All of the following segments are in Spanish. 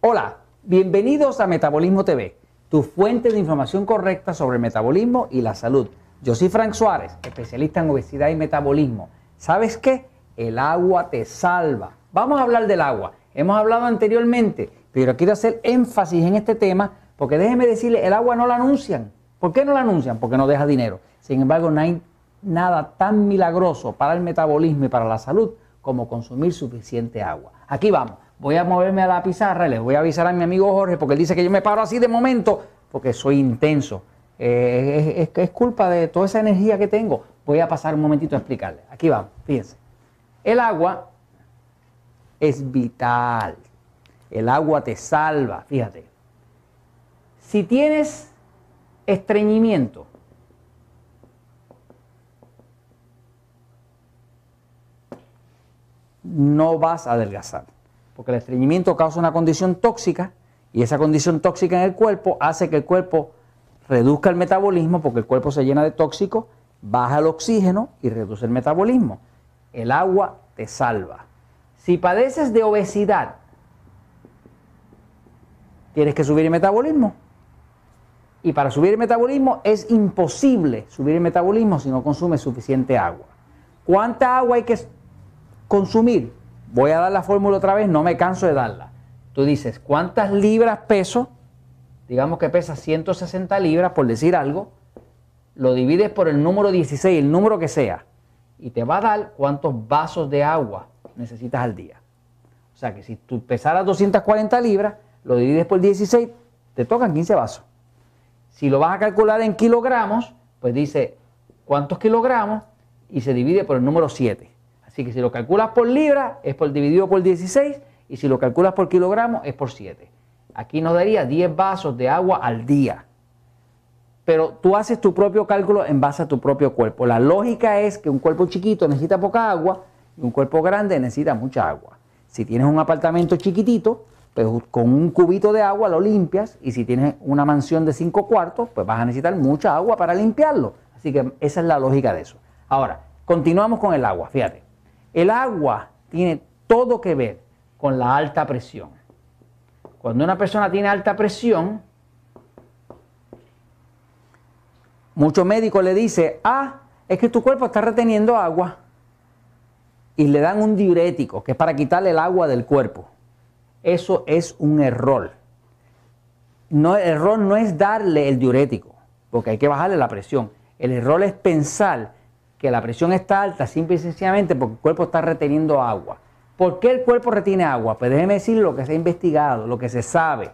Hola, bienvenidos a Metabolismo TV, tu fuente de información correcta sobre el metabolismo y la salud. Yo soy Frank Suárez, especialista en obesidad y metabolismo. ¿Sabes qué? El agua te salva. Vamos a hablar del agua. Hemos hablado anteriormente, pero quiero hacer énfasis en este tema porque déjeme decirle, el agua no la anuncian. ¿Por qué no la anuncian? Porque no deja dinero. Sin embargo, no hay nada tan milagroso para el metabolismo y para la salud como consumir suficiente agua. Aquí vamos voy a moverme a la pizarra, les voy a avisar a mi amigo Jorge, porque él dice que yo me paro así de momento, porque soy intenso. Eh, es, culpa de toda esa energía que tengo. Voy a pasar un momentito a explicarle. Aquí va, fíjense. El agua es vital. El agua te salva, fíjate. Si tienes estreñimiento, no vas a adelgazar porque el estreñimiento causa una condición tóxica y esa condición tóxica en el cuerpo hace que el cuerpo reduzca el metabolismo porque el cuerpo se llena de tóxico, baja el oxígeno y reduce el metabolismo. El agua te salva. Si padeces de obesidad, tienes que subir el metabolismo. Y para subir el metabolismo es imposible subir el metabolismo si no consumes suficiente agua. ¿Cuánta agua hay que consumir? voy a dar la fórmula otra vez, no me canso de darla. Tú dices, ¿cuántas libras peso? Digamos que pesa 160 libras, por decir algo, lo divides por el número 16, el número que sea, y te va a dar cuántos vasos de agua necesitas al día. O sea que si tú pesaras 240 libras, lo divides por 16, te tocan 15 vasos. Si lo vas a calcular en kilogramos, pues dice cuántos kilogramos y se divide por el número 7. Así que si lo calculas por libra es por dividido por 16 y si lo calculas por kilogramo es por 7. Aquí nos daría 10 vasos de agua al día. Pero tú haces tu propio cálculo en base a tu propio cuerpo. La lógica es que un cuerpo chiquito necesita poca agua y un cuerpo grande necesita mucha agua. Si tienes un apartamento chiquitito, pues con un cubito de agua lo limpias y si tienes una mansión de 5 cuartos, pues vas a necesitar mucha agua para limpiarlo. Así que esa es la lógica de eso. Ahora, continuamos con el agua, fíjate. El agua tiene todo que ver con la alta presión. Cuando una persona tiene alta presión, muchos médicos le dicen, ah, es que tu cuerpo está reteniendo agua. Y le dan un diurético, que es para quitarle el agua del cuerpo. Eso es un error. No, el error no es darle el diurético, porque hay que bajarle la presión. El error es pensar que la presión está alta simple y sencillamente porque el cuerpo está reteniendo agua. ¿Por qué el cuerpo retiene agua? Pues déjeme decir lo que se ha investigado, lo que se sabe.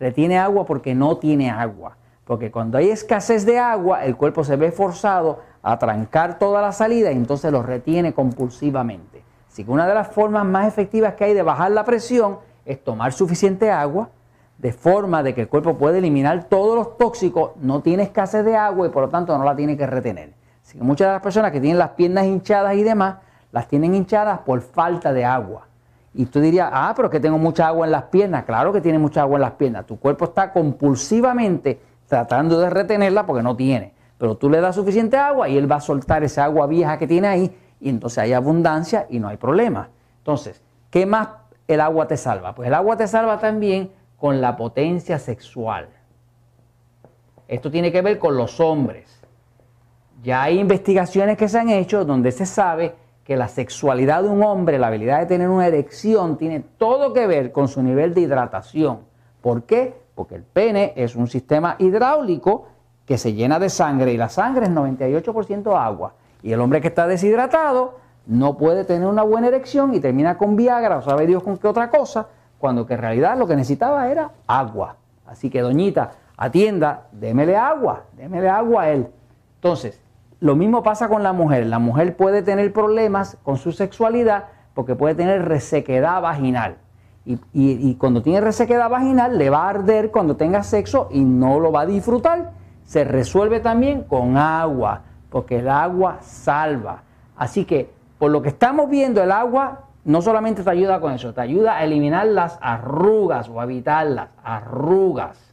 Retiene agua porque no tiene agua. Porque cuando hay escasez de agua, el cuerpo se ve forzado a trancar toda la salida y entonces lo retiene compulsivamente. Así que una de las formas más efectivas que hay de bajar la presión es tomar suficiente agua, de forma de que el cuerpo puede eliminar todos los tóxicos, no tiene escasez de agua y por lo tanto no la tiene que retener. Así que muchas de las personas que tienen las piernas hinchadas y demás, las tienen hinchadas por falta de agua. Y tú dirías, ah, pero es que tengo mucha agua en las piernas. Claro que tiene mucha agua en las piernas. Tu cuerpo está compulsivamente tratando de retenerla porque no tiene. Pero tú le das suficiente agua y él va a soltar esa agua vieja que tiene ahí y entonces hay abundancia y no hay problema. Entonces, ¿qué más el agua te salva? Pues el agua te salva también con la potencia sexual. Esto tiene que ver con los hombres. Ya hay investigaciones que se han hecho donde se sabe que la sexualidad de un hombre, la habilidad de tener una erección, tiene todo que ver con su nivel de hidratación. ¿Por qué? Porque el pene es un sistema hidráulico que se llena de sangre y la sangre es 98% agua. Y el hombre que está deshidratado no puede tener una buena erección y termina con Viagra o sabe Dios con qué otra cosa, cuando que en realidad lo que necesitaba era agua. Así que doñita, atienda, démele agua, démele agua a él. Entonces, lo mismo pasa con la mujer. La mujer puede tener problemas con su sexualidad porque puede tener resequedad vaginal. Y, cuando tiene resequedad vaginal le va a arder cuando tenga sexo y no lo va a disfrutar. Se resuelve también con agua, porque el agua salva. Así que por lo que estamos viendo, el agua no solamente te ayuda con eso, te ayuda a eliminar las arrugas o a evitar las arrugas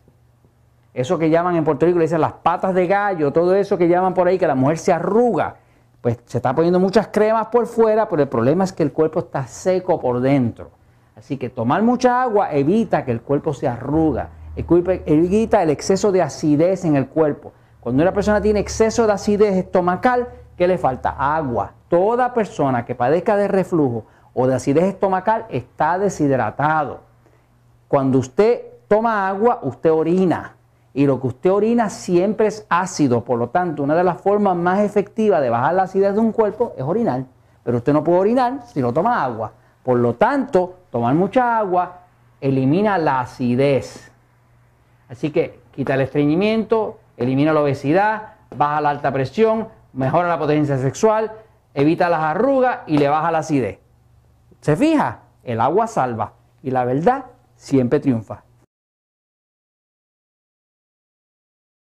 eso que llaman en Puerto Rico, le dicen las patas de gallo, todo eso que llaman por ahí, que la mujer se arruga. Pues se está poniendo muchas cremas por fuera, pero el problema es que el cuerpo está seco por dentro. Así que tomar mucha agua evita que el cuerpo se arruga, evita el exceso de acidez en el cuerpo. Cuando una persona tiene exceso de acidez estomacal, ¿qué le falta? Agua. Toda persona que padezca de reflujo o de acidez estomacal está deshidratado. Cuando usted toma agua, usted orina y lo que usted orina siempre es ácido. Por lo tanto, una de las formas más efectivas de bajar la acidez de un cuerpo es orinar. Pero usted no puede orinar si no toma agua. Por lo tanto, tomar mucha agua elimina la acidez. Así que quita el estreñimiento, elimina la obesidad, baja la alta presión, mejora la potencia sexual, evita las arrugas y le baja la acidez. ¿Se fija? El agua salva y la verdad siempre triunfa.